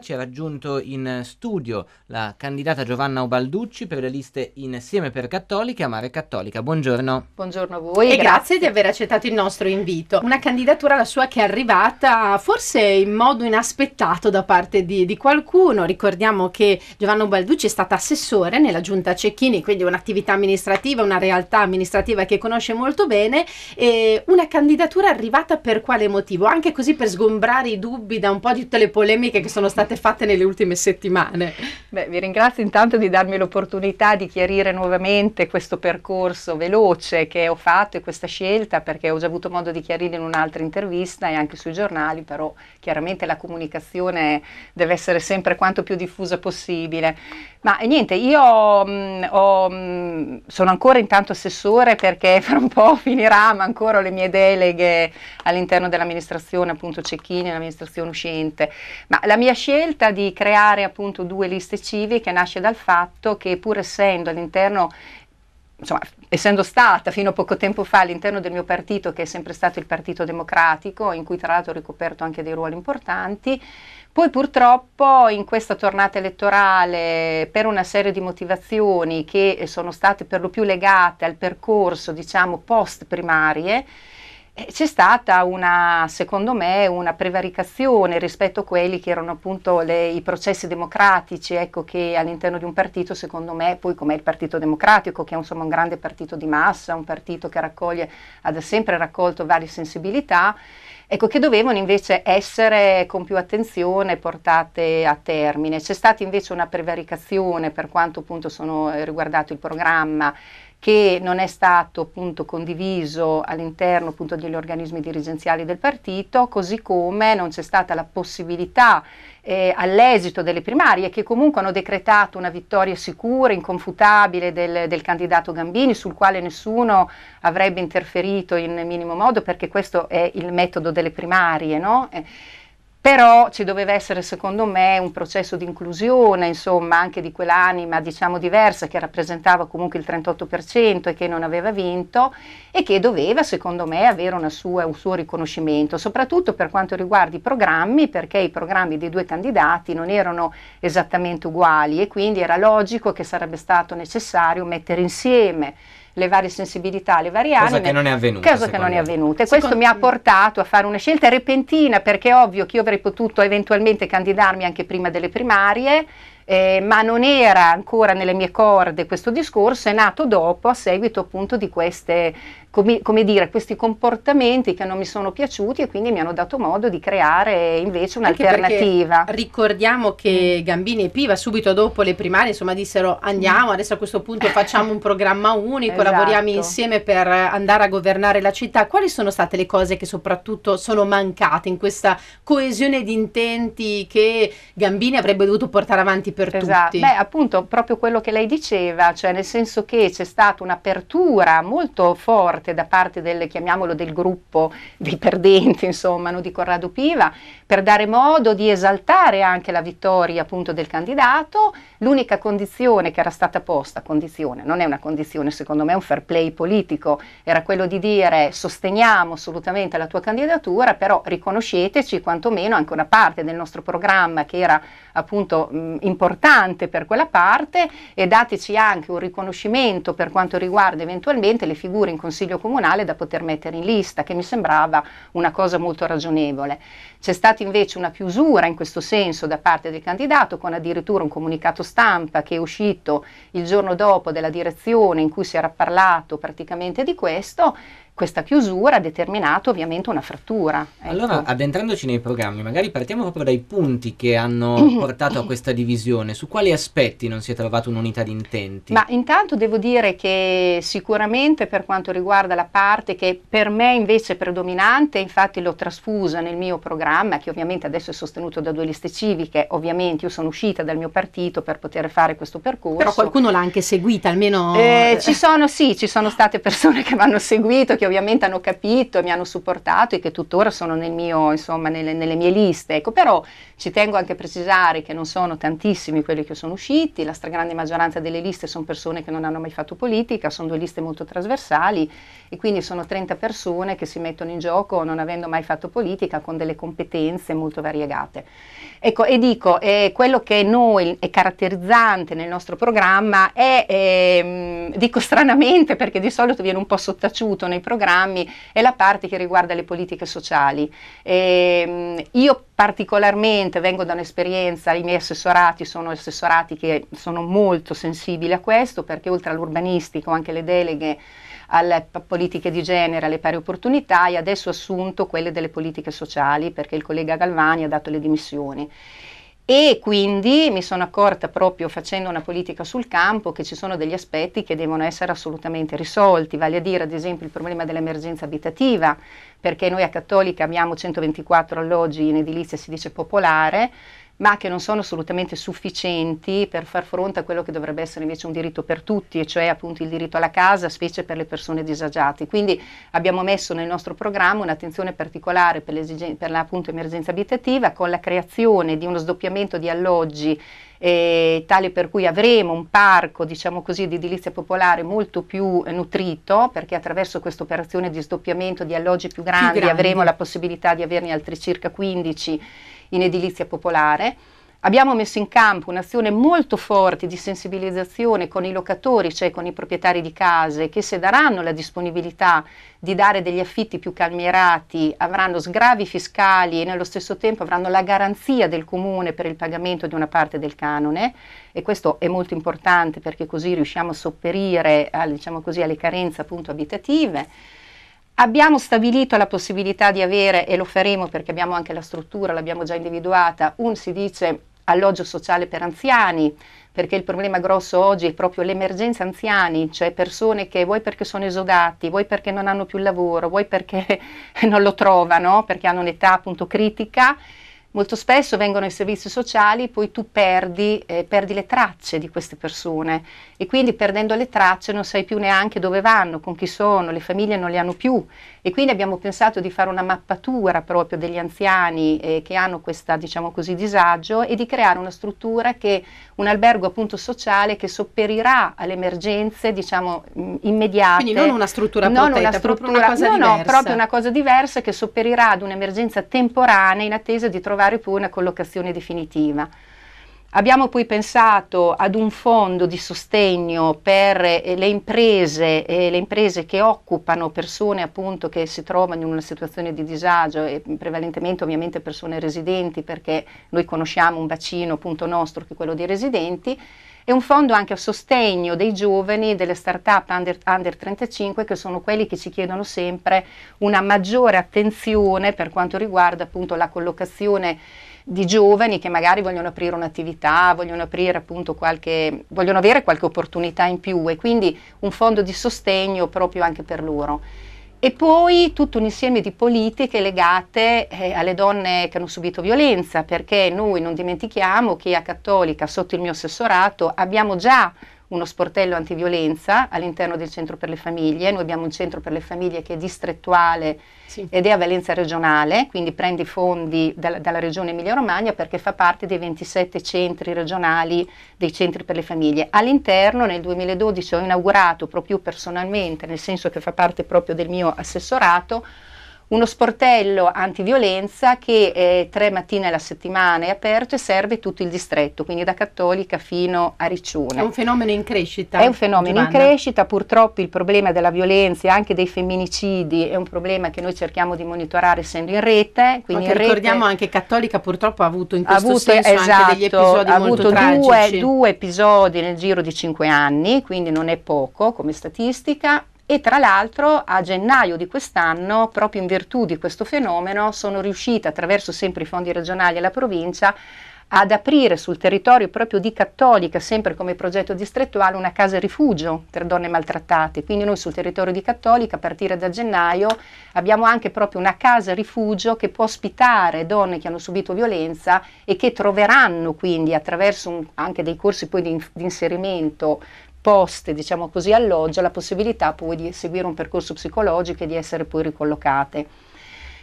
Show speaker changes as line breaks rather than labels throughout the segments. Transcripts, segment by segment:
Ci ha raggiunto in studio la candidata Giovanna Ubalducci per le liste Insieme per Cattolica, Amare Cattolica. Buongiorno.
Buongiorno a voi. E grazie. grazie. di aver accettato il nostro invito. Una candidatura, la sua, che è arrivata forse in modo inaspettato da parte di, di qualcuno. Ricordiamo che Giovanna Ubalducci è stata assessore nella giunta Cecchini, quindi un'attività amministrativa, una realtà amministrativa che conosce molto bene. E una candidatura arrivata per quale motivo? Anche così per sgombrare i dubbi da un po' di tutte le polemiche che sono state state fatte nelle ultime settimane. Beh, vi ringrazio intanto di darmi l'opportunità di chiarire nuovamente questo percorso veloce che ho fatto e questa scelta perché ho già avuto modo di chiarire in un'altra intervista e anche sui giornali, però chiaramente la comunicazione deve essere sempre quanto più diffusa possibile. Ma niente, io mh, mm, ho, mh, mm, sono ancora intanto assessore perché fra un po' finirà, ma ancora ho le mie deleghe all'interno dell'amministrazione appunto Cecchini, l'amministrazione uscente. Ma la mia scelta scelta di creare appunto due liste civiche nasce dal fatto che pur essendo all'interno insomma, essendo stata fino a poco tempo fa all'interno del mio partito, che è sempre stato il Partito Democratico, in cui tra l'altro ho ricoperto anche dei ruoli importanti, poi purtroppo in questa tornata elettorale, per una serie di motivazioni che sono state per lo più legate al percorso, diciamo, post primarie, eh, c'è stata una, secondo me, una prevaricazione rispetto a quelli che erano appunto le, i processi democratici, ecco che all'interno di un partito, secondo me, poi come il Partito Democratico, che è insomma un grande partito di massa, un partito che raccoglie, ha sempre raccolto varie sensibilità, ecco che dovevano invece essere con più attenzione portate a termine. C'è stata invece una prevaricazione per quanto appunto sono eh, riguardato il programma che non è stato appunto condiviso all'interno appunto degli organismi dirigenziali del partito, così come non c'è stata la possibilità eh, all'esito delle primarie che comunque hanno decretato una vittoria sicura, inconfutabile del, del, candidato Gambini, sul quale nessuno avrebbe interferito in minimo modo perché questo è il metodo delle primarie. No? Eh, però ci doveva essere secondo me un processo di inclusione, insomma, anche di quell'anima, diciamo, diversa che rappresentava comunque il 38% e che non aveva vinto e che doveva, secondo me, avere sua, un suo riconoscimento, soprattutto per quanto riguarda i programmi, perché i programmi dei due candidati non erano esattamente uguali e quindi era logico che sarebbe stato necessario mettere insieme le varie sensibilità, le varie cosa anime. Cosa che non è avvenuta. Cosa che non è avvenuta. E questo me. mi ha portato a fare una scelta repentina, perché è ovvio che io avrei potuto eventualmente candidarmi anche prima delle primarie, eh, ma non era ancora nelle mie corde questo discorso, è nato dopo a seguito appunto di queste come, come dire, questi comportamenti che non mi sono piaciuti e quindi mi hanno dato modo di creare invece un'alternativa. Ricordiamo che mm. Gambini e Piva subito dopo le primarie insomma dissero andiamo adesso a questo punto facciamo un programma unico, esatto. lavoriamo insieme per andare a governare la città. Quali sono state le cose che soprattutto sono mancate in questa coesione di intenti che Gambini avrebbe dovuto portare avanti per esatto. tutti? Beh, appunto proprio quello che lei diceva, cioè nel senso che c'è stata un'apertura molto forte forte da parte del, chiamiamolo, del gruppo dei perdenti, insomma, no, di Corrado Piva, per dare modo di esaltare anche la vittoria appunto del candidato. L'unica condizione che era stata posta, condizione, non è una condizione, secondo me è un fair play politico, era quello di dire sosteniamo assolutamente la tua candidatura, però riconosceteci quantomeno anche una parte del nostro programma che era appunto mh, importante per quella parte e dateci anche un riconoscimento per quanto riguarda eventualmente le figure in consiglio consiglio comunale da poter mettere in lista, che mi sembrava una cosa molto ragionevole. C'è stata invece una chiusura in questo senso da parte del candidato, con addirittura un comunicato stampa che è uscito il giorno dopo della direzione in cui si era parlato praticamente di questo questa chiusura ha determinato ovviamente una frattura.
Ecco. Allora, addentrandoci nei programmi, magari partiamo proprio dai punti che hanno portato a questa divisione. Su quali aspetti non si è trovata un'unità di intenti?
Ma intanto devo dire che sicuramente per quanto riguarda la parte che per me invece è predominante, infatti l'ho trasfusa nel mio programma, che ovviamente adesso è sostenuto da due liste civiche, ovviamente io sono uscita dal mio partito per poter fare questo percorso. Però qualcuno l'ha anche seguita, almeno... Eh, ci eh. sono, sì, ci sono state persone che mi hanno seguito, che ovviamente hanno capito e mi hanno supportato e che tuttora sono nel mio, insomma, nelle, nelle, mie liste. Ecco, però ci tengo anche a precisare che non sono tantissimi quelli che sono usciti, la stragrande maggioranza delle liste sono persone che non hanno mai fatto politica, sono due liste molto trasversali e quindi sono 30 persone che si mettono in gioco non avendo mai fatto politica con delle competenze molto variegate. Ecco, e dico, eh, quello che noi è caratterizzante nel nostro programma è, eh, dico stranamente perché di solito viene un po' sottaciuto nei programmi, programmi è la parte che riguarda le politiche sociali. E, ehm, io particolarmente vengo da un'esperienza, i miei assessorati sono assessorati che sono molto sensibili a questo perché oltre all'urbanistico anche le deleghe alle politiche di genere, alle pari opportunità e adesso ho assunto quelle delle politiche sociali perché il collega Galvani ha dato le dimissioni e quindi mi sono accorta proprio facendo una politica sul campo che ci sono degli aspetti che devono essere assolutamente risolti, vale a dire ad esempio il problema dell'emergenza abitativa, perché noi a Cattolica abbiamo 124 alloggi in edilizia si dice popolare, ma che non sono assolutamente sufficienti per far fronte a quello che dovrebbe essere invece un diritto per tutti, e cioè appunto il diritto alla casa, specie per le persone disagiate. Quindi abbiamo messo nel nostro programma un'attenzione particolare per, per l'emergenza abitativa con la creazione di uno sdoppiamento di alloggi eh, tale per cui avremo un parco, diciamo così, di edilizia popolare molto più eh, nutrito, perché attraverso questa operazione di sdoppiamento di alloggi più grandi, più grandi avremo la possibilità di averne altri circa 15 in edilizia popolare. Abbiamo messo in campo un'azione molto forte di sensibilizzazione con i locatori, cioè con i proprietari di case, che se daranno la disponibilità di dare degli affitti più calmierati avranno sgravi fiscali e nello stesso tempo avranno la garanzia del comune per il pagamento di una parte del canone e questo è molto importante perché così riusciamo a sopperire a, diciamo così, alle carenze appunto abitative. Abbiamo stabilito la possibilità di avere, e lo faremo perché abbiamo anche la struttura, l'abbiamo già individuata, un si dice alloggio sociale per anziani, perché il problema grosso oggi è proprio l'emergenza anziani, cioè persone che vuoi perché sono esodati, vuoi perché non hanno più lavoro, vuoi perché non lo trovano, perché hanno un'età appunto critica Molto spesso vengono i servizi sociali, poi tu perdi, eh, perdi, le tracce di queste persone e quindi perdendo le tracce non sai più neanche dove vanno, con chi sono, le famiglie non le hanno più e quindi abbiamo pensato di fare una mappatura proprio degli anziani eh, che hanno questo diciamo disagio e di creare una struttura che un albergo appunto sociale che sopperirà alle emergenze, diciamo, mm, immediate. Quindi non una struttura non protetta, una struttura, proprio una cosa no, diversa. No, proprio una cosa diversa che sopperirà ad un'emergenza temporanea in attesa di trovare poi una collocazione definitiva. Abbiamo poi pensato ad un fondo di sostegno per eh, le, imprese, eh, le imprese, che occupano persone appunto che si trovano in una situazione di disagio e prevalentemente ovviamente persone residenti perché noi conosciamo un bacino appunto nostro che è quello dei residenti e un fondo anche a sostegno dei giovani delle start-up under, under 35 che sono quelli che ci chiedono sempre una maggiore attenzione per quanto riguarda appunto la collocazione di giovani che magari vogliono aprire un'attività, vogliono, aprire qualche, vogliono avere qualche opportunità in più e quindi un fondo di sostegno proprio anche per loro. E poi tutto un insieme di politiche legate eh, alle donne che hanno subito violenza, perché noi non dimentichiamo che a Cattolica, sotto il mio assessorato, abbiamo già uno sportello antiviolenza all'interno del centro per le famiglie. Noi abbiamo un centro per le famiglie che è distrettuale sì. ed è a valenza regionale, quindi prende i fondi da, dalla regione Emilia-Romagna perché fa parte dei 27 centri regionali dei centri per le famiglie. All'interno nel 2012 ho inaugurato proprio personalmente, nel senso che fa parte proprio del mio assessorato, uno sportello antiviolenza che eh, tre mattine alla settimana è aperto e serve tutto il distretto, quindi da Cattolica fino a Riccione. È un fenomeno in crescita. È un fenomeno Giovanna. in crescita, purtroppo il problema della violenza e anche dei femminicidi è un problema che noi cerchiamo di monitorare essendo in rete. Quindi in ricordiamo rete, anche Cattolica purtroppo ha avuto in questo avuto, senso esatto, anche degli esatto, episodi ha avuto due episodi nel giro di cinque anni, quindi non è poco come statistica, e tra l'altro a gennaio di quest'anno, proprio in virtù di questo fenomeno, sono riuscita attraverso sempre i fondi regionali e la provincia ad aprire sul territorio proprio di Cattolica, sempre come progetto distrettuale, una casa rifugio per donne maltrattate. Quindi noi sul territorio di Cattolica, a partire da gennaio, abbiamo anche proprio una casa rifugio che può ospitare donne che hanno subito violenza e che troveranno quindi attraverso un, anche dei corsi poi di, di inserimento poste, diciamo così, alloggio la possibilità poi di seguire un percorso psicologico e di essere poi ricollocate.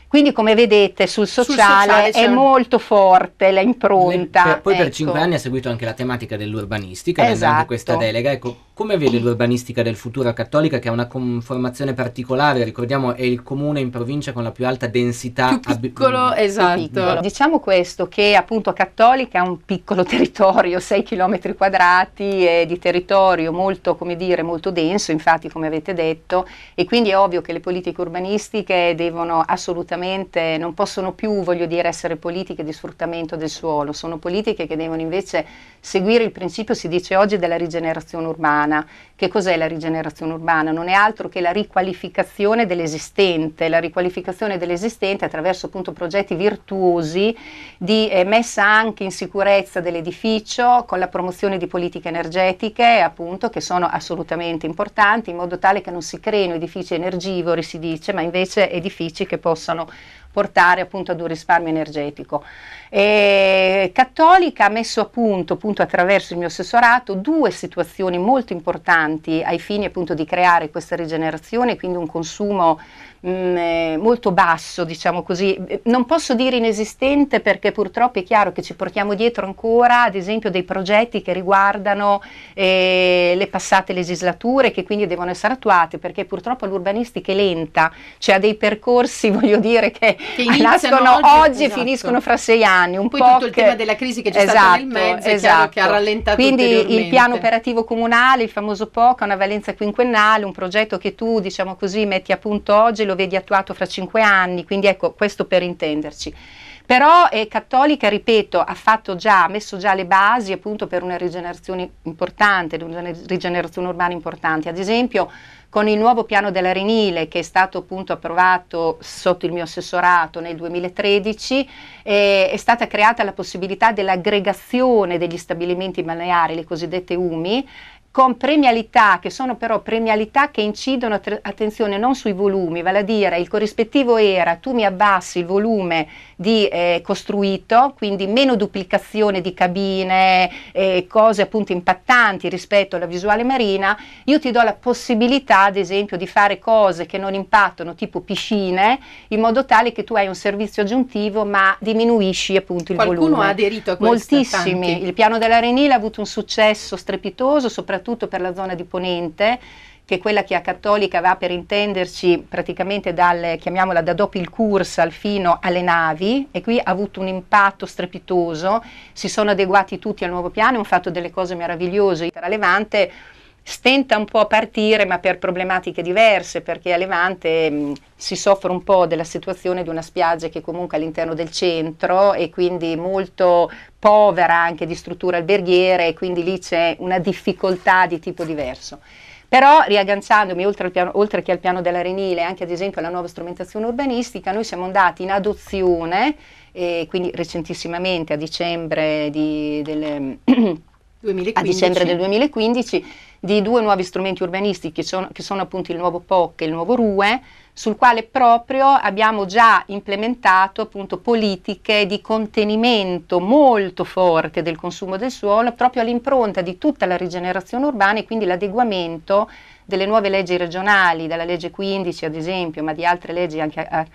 Quindi come vedete sul sociale, sul sociale è un... molto forte la impronta. Cioè, poi ecco. per cinque anni
ha seguito anche la tematica dell'urbanistica, esatto. questa delega. Ecco, come vede l'urbanistica del futuro cattolica che ha una conformazione particolare? Ricordiamo è il comune in provincia con la più alta densità. abitativa. piccolo, esatto. Più piccolo.
Diciamo questo che appunto cattolica è un piccolo territorio, 6 km quadrati è di territorio molto, come dire, molto denso, infatti come avete detto, e quindi è ovvio che le politiche urbanistiche devono assolutamente, non possono più, voglio dire, essere politiche di sfruttamento del suolo, sono politiche che devono invece seguire il principio, si dice oggi, della rigenerazione urbana urbana. Che cos'è la rigenerazione urbana? Non è altro che la riqualificazione dell'esistente, la riqualificazione dell'esistente attraverso appunto progetti virtuosi di eh, messa anche in sicurezza dell'edificio con la promozione di politiche energetiche appunto che sono assolutamente importanti in modo tale che non si creino edifici energivori si dice, ma invece edifici che possano portare appunto ad un risparmio energetico eh, cattolica ha messo a punto, appunto attraverso il mio assessorato, due situazioni molto importanti ai fini appunto di creare questa rigenerazione, quindi un consumo mh, mm, eh, molto basso, diciamo così. Non posso dire inesistente perché purtroppo è chiaro che ci portiamo dietro ancora, ad esempio, dei progetti che riguardano eh, le passate legislature che quindi devono essere attuate perché purtroppo l'urbanistica è lenta, cioè ha dei percorsi, voglio dire, che, che nascono oggi, oggi esatto. e finiscono fra sei anni anni. Un Poi po tutto che... il tema della crisi che c'è esatto, stato nel mezzo esatto. che ha rallentato Quindi il piano operativo comunale, il famoso POC, ha una valenza quinquennale, un progetto che tu, diciamo così, metti a punto oggi e lo vedi attuato fra cinque anni. Quindi ecco, questo per intenderci però eh, Cattolica, ripeto, ha già, messo già le basi appunto per una rigenerazione importante, una rigenerazione urbana importante. Ad esempio con il nuovo piano dell'Arenile che è stato appunto approvato sotto il mio assessorato nel 2013 eh, è stata creata la possibilità dell'aggregazione degli stabilimenti balneari, le cosiddette UMI, con premialità che sono però premialità che incidono, attenzione, non sui volumi, vale a dire il corrispettivo era tu mi abbassi il volume di eh, costruito, quindi meno duplicazione di cabine, eh, cose appunto impattanti rispetto alla visuale marina, io ti do la possibilità ad esempio di fare cose che non impattano, tipo piscine, in modo tale che tu hai un servizio aggiuntivo ma diminuisci appunto il Qualcuno volume. Qualcuno ha aderito a questo? Moltissimi, tanti. il piano della Renila ha avuto un successo strepitoso soprattutto per la zona di Ponente che è quella che a Cattolica va per intenderci praticamente dal, chiamiamola da dopo il Cursal fino alle navi e qui ha avuto un impatto strepitoso, si sono adeguati tutti al nuovo piano, hanno fatto delle cose meravigliose. Tra Levante stenta un po' a partire ma per problematiche diverse perché a Levante mh, si soffre un po' della situazione di una spiaggia che comunque è all'interno del centro e quindi molto povera anche di strutture alberghiere e quindi lì c'è una difficoltà di tipo diverso. Però riagganciandomi oltre, al piano, oltre che al piano dell'arenile, anche ad esempio alla nuova strumentazione urbanistica, noi siamo andati in adozione, eh, quindi recentissimamente a dicembre di, del 2015. a dicembre del 2015 di due nuovi strumenti urbanistici che sono, che sono appunto il nuovo POC e il nuovo RUE, sul quale proprio abbiamo già implementato appunto politiche di contenimento molto forte del consumo del suolo, proprio all'impronta di tutta la rigenerazione urbana e quindi l'adeguamento delle nuove leggi regionali, dalla legge 15 ad esempio, ma di altre leggi anche a, eh,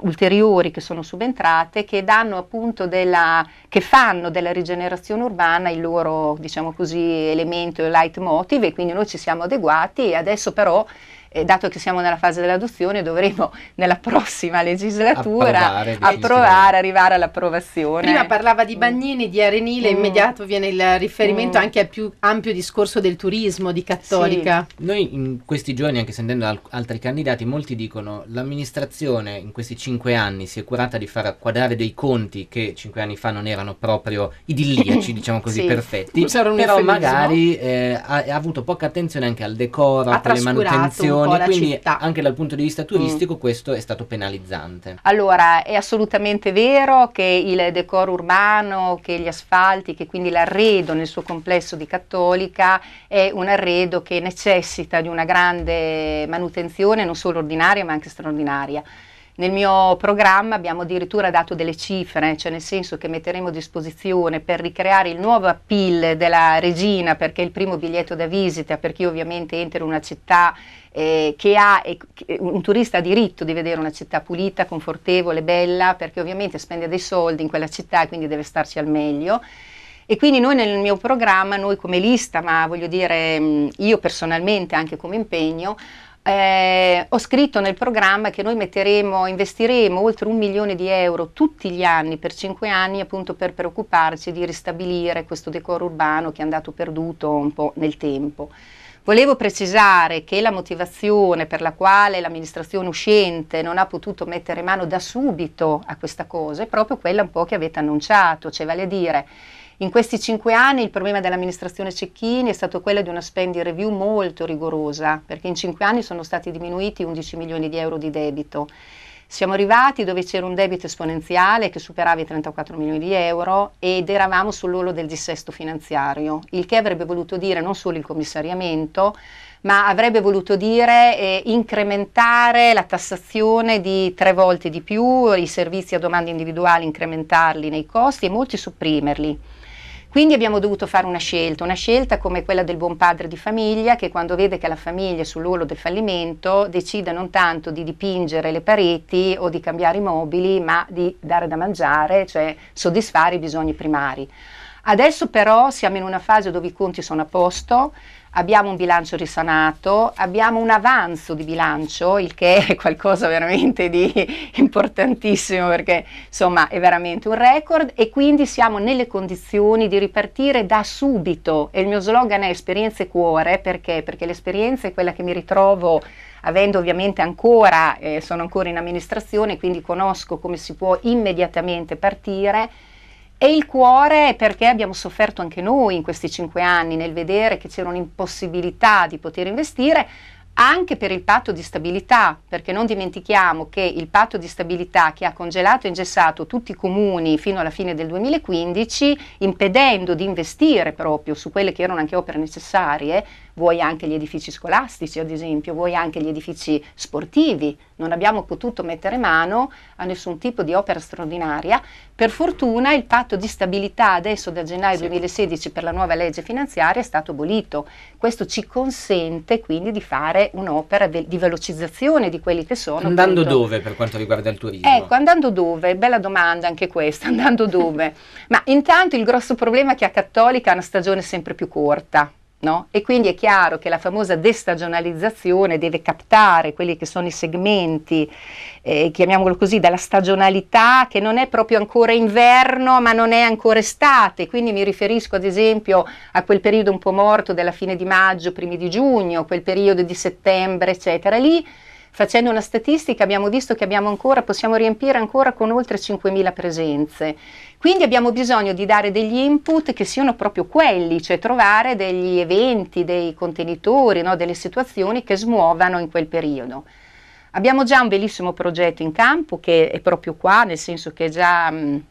ulteriori che sono subentrate, che, della, che, fanno della rigenerazione urbana il loro diciamo così, elemento leitmotiv e quindi noi ci siamo adeguati e adesso però eh, dato che siamo nella fase dell'adozione, dovremo nella prossima legislatura approvare, approvare arrivare all'approvazione. Prima parlava di mm. Bagnini, di Arenile, mm. immediato viene il riferimento mm. anche al più ampio discorso del turismo di Cattolica. Sì. Noi
in questi giorni, anche sentendo al- altri candidati, molti dicono che l'amministrazione in questi cinque anni si è curata di far quadrare dei conti che cinque anni fa non erano proprio idilliaci, diciamo così, sì. perfetti, però magari eh, ha, ha, avuto poca attenzione anche al decoro, alle manutenzioni regioni, quindi città. anche dal punto di vista mm. turistico mm. questo è stato penalizzante.
Allora, è assolutamente vero che il decoro urbano, che gli asfalti, che quindi l'arredo nel suo complesso di Cattolica è un arredo che necessita di una grande manutenzione non solo ordinaria ma anche straordinaria. Nel mio programma abbiamo addirittura dato delle cifre, cioè nel senso che metteremo a disposizione per ricreare il nuovo appeal della regina, perché è il primo biglietto da visita, per chi ovviamente entra in una città eh, che ha, un turista ha diritto di vedere una città pulita, confortevole, bella, perché ovviamente spende dei soldi in quella città e quindi deve starci al meglio. E quindi noi nel mio programma, noi come lista, ma voglio dire mm, io personalmente anche come impegno, eh, ho scritto nel programma che noi metteremo, investiremo oltre un milione di euro tutti gli anni per cinque anni appunto per preoccuparci di ristabilire questo decoro urbano che è andato perduto un po' nel tempo. Volevo precisare che la motivazione per la quale l'amministrazione uscente non ha potuto mettere mano da subito a questa cosa è proprio quella un po' che avete annunciato, cioè vale a dire in questi cinque anni il problema dell'amministrazione Cecchini è stato quello di una spending review molto rigorosa, perché in cinque anni sono stati diminuiti 11 milioni di euro di debito. Siamo arrivati dove c'era un debito esponenziale che superava i 34 milioni di euro ed eravamo sull'olo del dissesto finanziario, il che avrebbe voluto dire non solo il commissariamento, ma avrebbe voluto dire eh, incrementare la tassazione di tre volte di più, i servizi a domanda individuale incrementarli nei costi e molti sopprimerli. Quindi abbiamo dovuto fare una scelta, una scelta come quella del buon padre di famiglia che quando vede che la famiglia è sull'orlo del fallimento decide non tanto di dipingere le pareti o di cambiare i mobili, ma di dare da mangiare, cioè soddisfare i bisogni primari. Adesso però siamo in una fase dove i conti sono a posto, abbiamo un bilancio risanato, abbiamo un avanzo di bilancio, il che è qualcosa veramente di importantissimo perché insomma è veramente un record e quindi siamo nelle condizioni di ripartire da subito e il mio slogan è esperienze cuore perché? Perché l'esperienza è quella che mi ritrovo avendo ovviamente ancora, eh, sono ancora in amministrazione, quindi conosco come si può immediatamente partire e il cuore perché abbiamo sofferto anche noi in questi cinque anni nel vedere che c'era un'impossibilità di poter investire anche per il patto di stabilità, perché non dimentichiamo che il patto di stabilità che ha congelato e ingessato tutti i comuni fino alla fine del 2015, impedendo di investire proprio su quelle che erano anche opere necessarie, vuoi anche gli edifici scolastici ad esempio, vuoi anche gli edifici sportivi, non abbiamo potuto mettere mano a nessun tipo di opera straordinaria. Per fortuna il patto di stabilità adesso da gennaio sì. 2016 per la nuova legge finanziaria è stato abolito. Questo ci consente quindi di fare un'opera di velocizzazione di quelli che sono. Andando appunto,
dove per quanto riguarda il turismo?
Ecco, andando dove? Bella domanda anche questa, andando dove? Ma intanto il grosso problema è che a Cattolica è una stagione sempre più corta No? E quindi è chiaro che la famosa destagionalizzazione deve captare quelli che sono i segmenti, eh, chiamiamolo così, della stagionalità che non è proprio ancora inverno ma non è ancora estate, quindi mi riferisco ad esempio a quel periodo un po' morto della fine di maggio, primi di giugno, quel periodo di settembre, eccetera. Lì Facendo una statistica abbiamo visto che abbiamo ancora, possiamo riempire ancora con oltre 5.000 presenze. Quindi abbiamo bisogno di dare degli input che siano proprio quelli, cioè trovare degli eventi, dei contenitori, no, delle situazioni che smuovano in quel periodo. Abbiamo già un bellissimo progetto in campo che è proprio qua, nel senso che è già mh,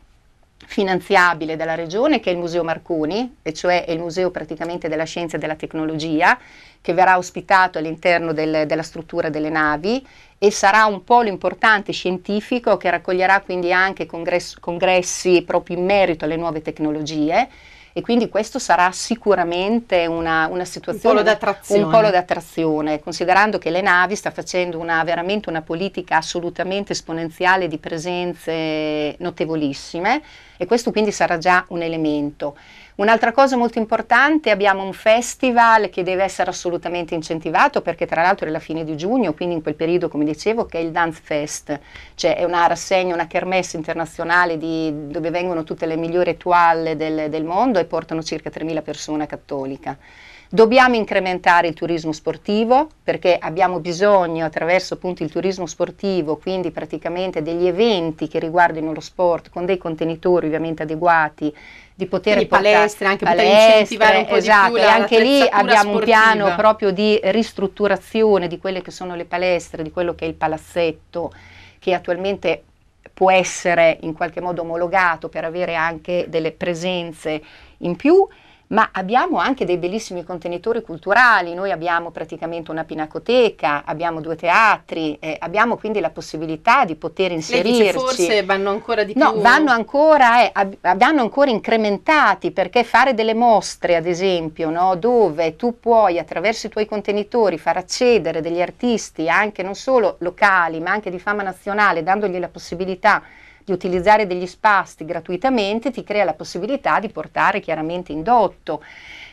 finanziabile dalla regione, che è il Museo Marconi, e cioè è il museo praticamente della scienza e della tecnologia, che verrà ospitato all'interno del, della struttura delle navi e sarà un polo importante scientifico che raccoglierà quindi anche congressi, congressi proprio in merito alle nuove tecnologie e quindi questo sarà sicuramente una, una situazione, un polo, un polo d'attrazione, considerando che le navi sta facendo una, veramente una politica assolutamente esponenziale di presenze notevolissime e questo quindi sarà già un elemento. Un'altra cosa molto importante, abbiamo un festival che deve essere assolutamente incentivato perché tra l'altro è la fine di giugno, quindi in quel periodo, come dicevo, che è il Dance Fest, cioè è una rassegna, una kermesse internazionale di, dove vengono tutte le migliori toile del, del mondo e portano circa 3.000 persone a Cattolica. Dobbiamo incrementare il turismo sportivo perché abbiamo bisogno attraverso appunto il turismo sportivo, quindi praticamente degli eventi che riguardino lo sport con dei contenitori ovviamente adeguati di poter Quindi portare, palestre, anche palestre, poter incentivare un po' esatto, di più esatto, e anche lì abbiamo sportiva. un piano proprio di ristrutturazione di quelle che sono le palestre, di quello che è il palazzetto, che attualmente può essere in qualche modo omologato per avere anche delle presenze in più ma abbiamo anche dei bellissimi contenitori culturali, noi abbiamo praticamente una pinacoteca, abbiamo due teatri, eh, abbiamo quindi la possibilità di poter inserirci. Lei forse vanno ancora di più. No, vanno ancora, eh, vanno ancora incrementati perché fare delle mostre, ad esempio, no, dove tu puoi attraverso i tuoi contenitori far accedere degli artisti anche non solo locali ma anche di fama nazionale, dandogli la possibilità di utilizzare degli spasti gratuitamente ti crea la possibilità di portare chiaramente indotto.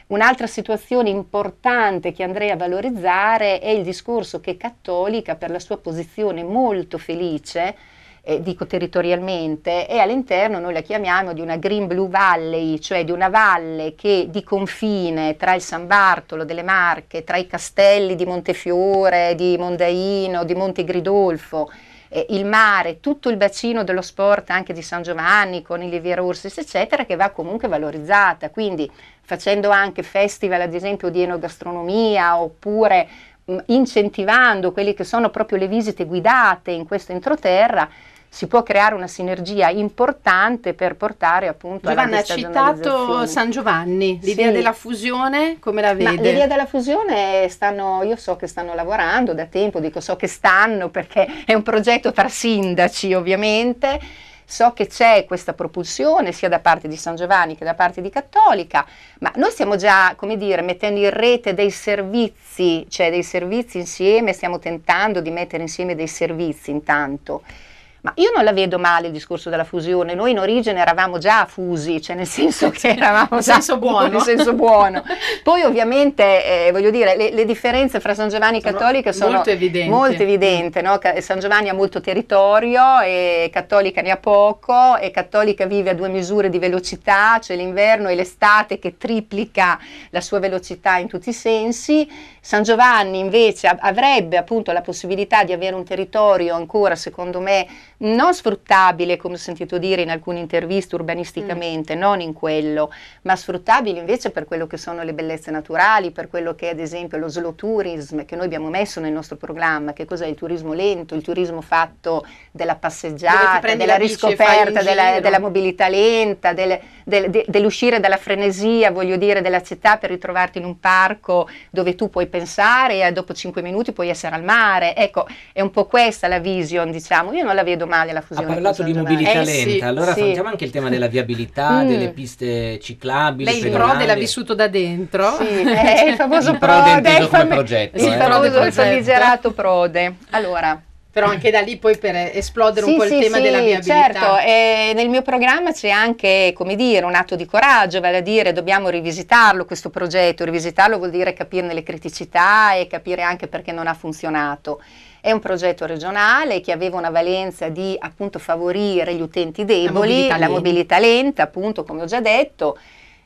Un'altra situazione importante che andrei a valorizzare è il discorso che Cattolica, per la sua posizione molto felice, eh, dico territorialmente, è all'interno, noi la chiamiamo, di una Green Blue Valley, cioè di una valle che di confine tra il San Bartolo delle Marche, tra i castelli di Montefiore, di Mondaino, di Monte Gridolfo, eh, il mare, tutto il bacino dello sport anche di San Giovanni con il Riviera Ursis eccetera che va comunque valorizzata, quindi facendo anche festival ad esempio di enogastronomia oppure mh, incentivando quelle che sono proprio le visite guidate in questo entroterra si può creare una sinergia importante per portare appunto Giovanna ha citato San Giovanni, l'idea sì. della fusione, come la vede? Ma l'idea della fusione stanno, io so che stanno lavorando da tempo, dico so che stanno perché è un progetto tra sindaci ovviamente, so che c'è questa propulsione sia da parte di San Giovanni che da parte di Cattolica, ma noi stiamo già, come dire, mettendo in rete dei servizi, cioè dei servizi insieme, stiamo tentando di mettere insieme dei servizi intanto. Ma io non la vedo male il discorso della fusione, noi in origine eravamo già fusi, cioè nel senso che eravamo già senso buono. In senso buono. Poi ovviamente, eh, voglio dire, le, le, differenze fra San Giovanni e Cattolica sono molto evidenti, molto evidenti, no? San Giovanni ha molto territorio e Cattolica ne ha poco e Cattolica vive a due misure di velocità, cioè l'inverno e l'estate che triplica la sua velocità in tutti i sensi. San Giovanni invece avrebbe appunto la possibilità di avere un territorio ancora, secondo me, non sfruttabile, come ho sentito dire in alcune interviste urbanisticamente, mm. non in quello, ma sfruttabile invece per quello che sono le bellezze naturali, per quello che è ad esempio lo slow tourism che noi abbiamo messo nel nostro programma, che cos'è il turismo lento, il turismo fatto della passeggiata, della riscoperta, della, della, mobilità lenta, del, del, de, dell'uscire dalla frenesia, voglio dire, della città per ritrovarti in un parco dove tu puoi pensare e dopo cinque minuti puoi essere al mare. Ecco, è un po' questa la vision, diciamo, io non la vedo male la fusione. Ha parlato di mobilità eh, lenta, sì, allora sì. affrontiamo anche il tema
della viabilità, mm. delle piste ciclabili. Lei il Prode l'ha
vissuto da dentro. Sì, è il famoso il Prode. Prode è il fam-
progetto. Il eh. famoso famigerato
Prode. Allora, però anche da lì poi per esplodere sì, un po' il tema sì, della viabilità. Certo, e nel mio programma c'è anche, come dire, un atto di coraggio, vale a dire dobbiamo rivisitarlo questo progetto, rivisitarlo vuol dire capirne le criticità e capire anche perché non ha funzionato. È un progetto regionale che aveva una valenza di appunto favorire gli utenti deboli, la mobilità, la mobilità lenta, appunto come ho già detto.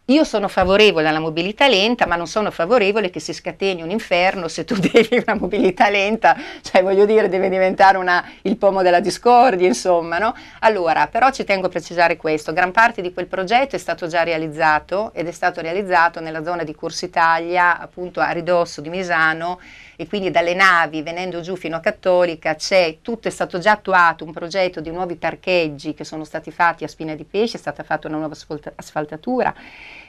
Io sono favorevole alla mobilità lenta, ma non sono favorevole che si scateni un inferno se tu devi una mobilità lenta, cioè voglio dire deve diventare una, il pomo della discordia, insomma. No? Allora, però ci tengo a precisare questo, gran parte di quel progetto è stato già realizzato ed è stato realizzato nella zona di Corso Italia, appunto a ridosso di Misano, e quindi dalle navi venendo giù fino a Cattolica c'è tutto, è stato già attuato un progetto di nuovi parcheggi che sono stati fatti a Spina di Pesce, è stata fatta una nuova asfaltatura,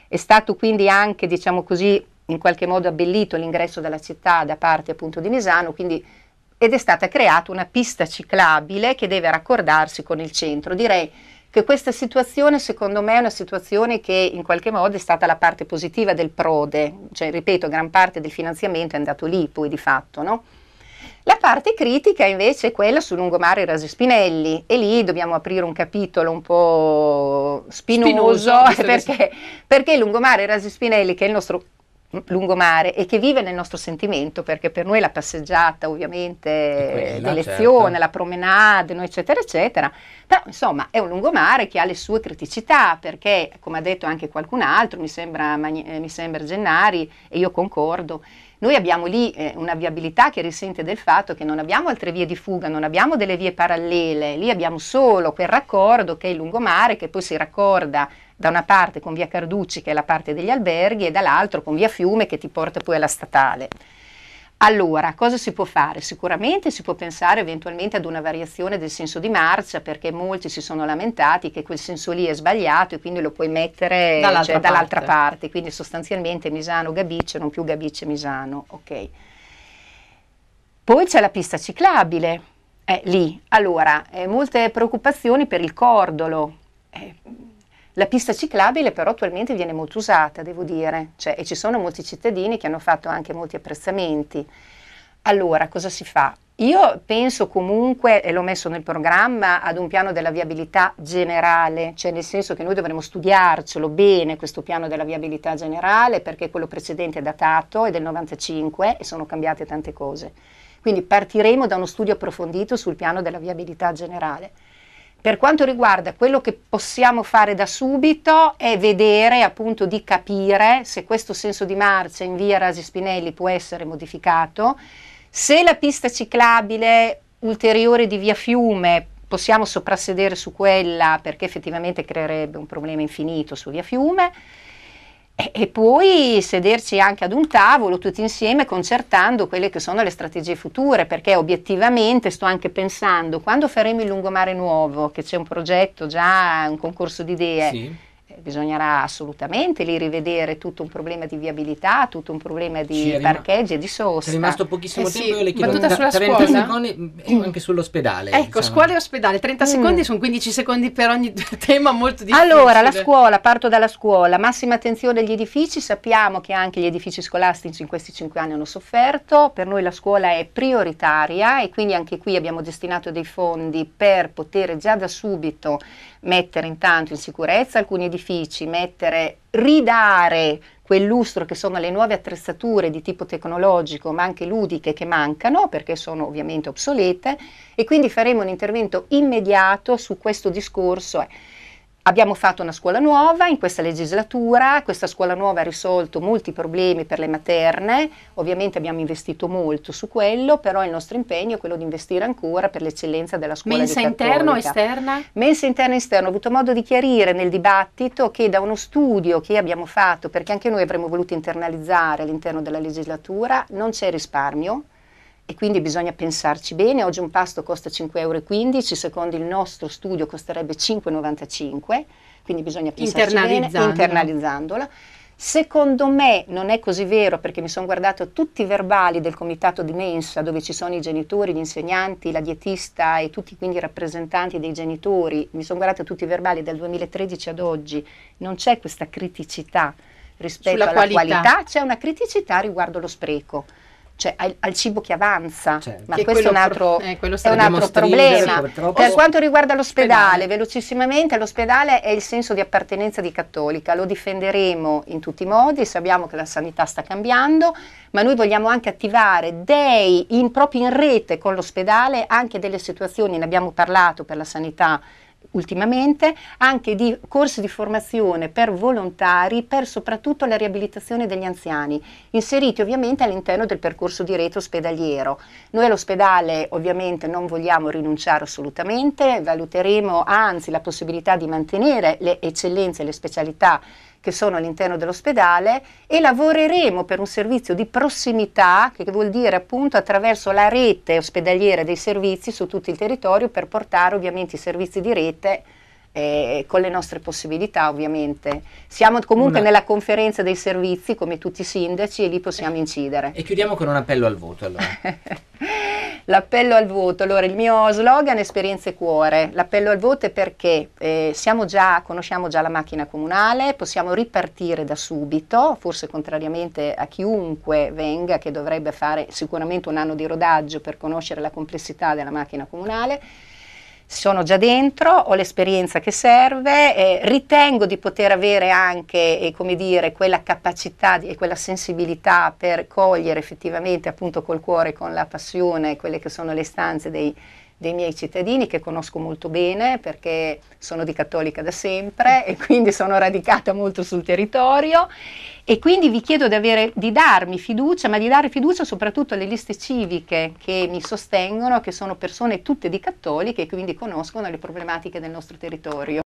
è stato quindi anche, diciamo così, in qualche modo abbellito l'ingresso della città da parte appunto di Misano, quindi ed è stata creata una pista ciclabile che deve raccordarsi con il centro. Direi che questa situazione secondo me è una situazione che in qualche modo è stata la parte positiva del Prode, cioè ripeto gran parte del finanziamento è andato lì poi di fatto, no? La parte critica invece è quella su lungomare Rasi Spinelli e lì dobbiamo aprire un capitolo un po' spinoso, spinoso perché, perché lungomare Rasi Spinelli che è il nostro lungomare e che vive nel nostro sentimento, perché per noi la passeggiata ovviamente l'elezione, certo. la promenade, noi, eccetera, eccetera, però insomma è un lungomare che ha le sue criticità, perché come ha detto anche qualcun altro, mi sembra, eh, mi sembra Gennari, e io concordo, noi abbiamo lì eh, una viabilità che risente del fatto che non abbiamo altre vie di fuga, non abbiamo delle vie parallele, lì abbiamo solo quel raccordo che è il lungomare che poi si raccorda da una parte con via Carducci che è la parte degli alberghi e dall'altro con via Fiume che ti porta poi alla statale. Allora, cosa si può fare? Sicuramente si può pensare eventualmente ad una variazione del senso di marcia perché molti si sono lamentati che quel senso lì è sbagliato e quindi lo puoi mettere dall'altra, cioè, parte. dall'altra parte. quindi sostanzialmente Misano-Gabice, non più Gabice-Misano, ok. Poi c'è la pista ciclabile, eh, lì. Allora, eh, molte preoccupazioni per il cordolo. Eh, la pista ciclabile però attualmente viene molto usata, devo dire, cioè, e ci sono molti cittadini che hanno fatto anche molti apprezzamenti. Allora, cosa si fa? Io penso comunque, e l'ho messo nel programma, ad un piano della viabilità generale, cioè nel senso che noi dovremmo studiarcelo bene questo piano della viabilità generale perché quello precedente è datato, è del 95 e sono cambiate tante cose. Quindi partiremo da uno studio approfondito sul piano della viabilità generale. Per quanto riguarda quello che possiamo fare da subito è vedere, appunto di capire se questo senso di marcia in via Rasi Spinelli può essere modificato, se la pista ciclabile ulteriore di via Fiume possiamo soprassedere su quella perché effettivamente creerebbe un problema infinito su via Fiume, e, e poi sederci anche ad un tavolo tutti insieme concertando quelle che sono le strategie future, perché obiettivamente sto anche pensando, quando faremo il lungomare nuovo, che c'è un progetto già, un concorso di idee, sì bisognerà assolutamente lì rivedere tutto un problema di viabilità, tutto un problema di parcheggi e di sosta. È rimasto pochissimo eh tempo, sì, io le chiedo 30 scuola. secondi
eh, mm. anche sull'ospedale. Ecco, diciamo. scuola
e ospedale, 30 mm. secondi sono 15 secondi per ogni tema molto difficile. Allora, la scuola, parto dalla scuola, massima attenzione agli edifici, sappiamo che anche gli edifici scolastici in questi 5 anni hanno sofferto, per noi la scuola è prioritaria e quindi anche qui abbiamo destinato dei fondi per poter già da subito mettere intanto in sicurezza alcuni edifici, mettere, ridare quel lustro che sono le nuove attrezzature di tipo tecnologico ma anche ludiche che mancano perché sono ovviamente obsolete e quindi faremo un intervento immediato su questo discorso. Eh Abbiamo fatto una scuola nuova in questa legislatura, questa scuola nuova ha risolto molti problemi per le materne, ovviamente abbiamo investito molto su quello, però il nostro impegno è quello di investire ancora per l'eccellenza della scuola Mensa interna o esterna? Mensa interna e esterna, ho avuto modo di chiarire nel dibattito che da uno studio che abbiamo fatto, perché anche noi avremmo voluto internalizzare all'interno della legislatura, non c'è risparmio, e quindi bisogna pensarci bene. Oggi un pasto costa 5,15 euro, secondo il nostro studio costerebbe 5,95, euro, quindi bisogna pensarci bene internalizzandola. Secondo me non è così vero perché mi sono guardato tutti i verbali del comitato di mensa dove ci sono i genitori, gli insegnanti, la dietista e tutti quindi i rappresentanti dei genitori, mi sono guardato tutti i verbali dal 2013 ad oggi, non c'è questa criticità rispetto Sulla alla qualità. qualità, c'è una criticità riguardo lo spreco cioè al, al cibo che avanza, certo. ma che questo è un altro, pro, eh, è un altro problema. Per quanto riguarda l'ospedale, velocissimamente, l'ospedale è il senso di appartenenza di cattolica, lo difenderemo in tutti i modi, sappiamo che la sanità sta cambiando, ma noi vogliamo anche attivare dei, in, proprio in rete con l'ospedale, anche delle situazioni, ne abbiamo parlato per la sanità ultimamente anche di corsi di formazione per volontari per soprattutto la riabilitazione degli anziani, inseriti ovviamente all'interno del percorso di rete ospedaliero. Noi all'ospedale ovviamente non vogliamo rinunciare assolutamente, valuteremo anzi la possibilità di mantenere le eccellenze e le specialità che sono all'interno dell'ospedale e lavoreremo per un servizio di prossimità, che vuol dire appunto attraverso la rete ospedaliera dei servizi su tutto il territorio per portare ovviamente i servizi di rete eh, con le nostre possibilità ovviamente. Siamo comunque una... nella conferenza dei servizi come tutti i sindaci e lì possiamo eh, incidere. E chiudiamo
con un appello al voto allora.
L'appello al voto, allora il mio slogan è esperienze cuore, l'appello al voto è perché eh, già, conosciamo già la macchina comunale, possiamo ripartire da subito, forse contrariamente a chiunque venga che dovrebbe fare sicuramente un anno di rodaggio per conoscere la complessità della macchina comunale sono già dentro, ho l'esperienza che serve, eh, ritengo di poter avere anche eh, come dire, quella capacità di, e quella sensibilità per cogliere effettivamente appunto col cuore, con la passione, quelle che sono le stanze dei, dei miei cittadini che conosco molto bene perché sono di cattolica da sempre e quindi sono radicata molto sul territorio e quindi vi chiedo di, avere, di darmi fiducia, ma di dare fiducia soprattutto alle liste civiche che mi sostengono, che sono persone tutte di cattoliche e quindi conoscono le problematiche del nostro territorio.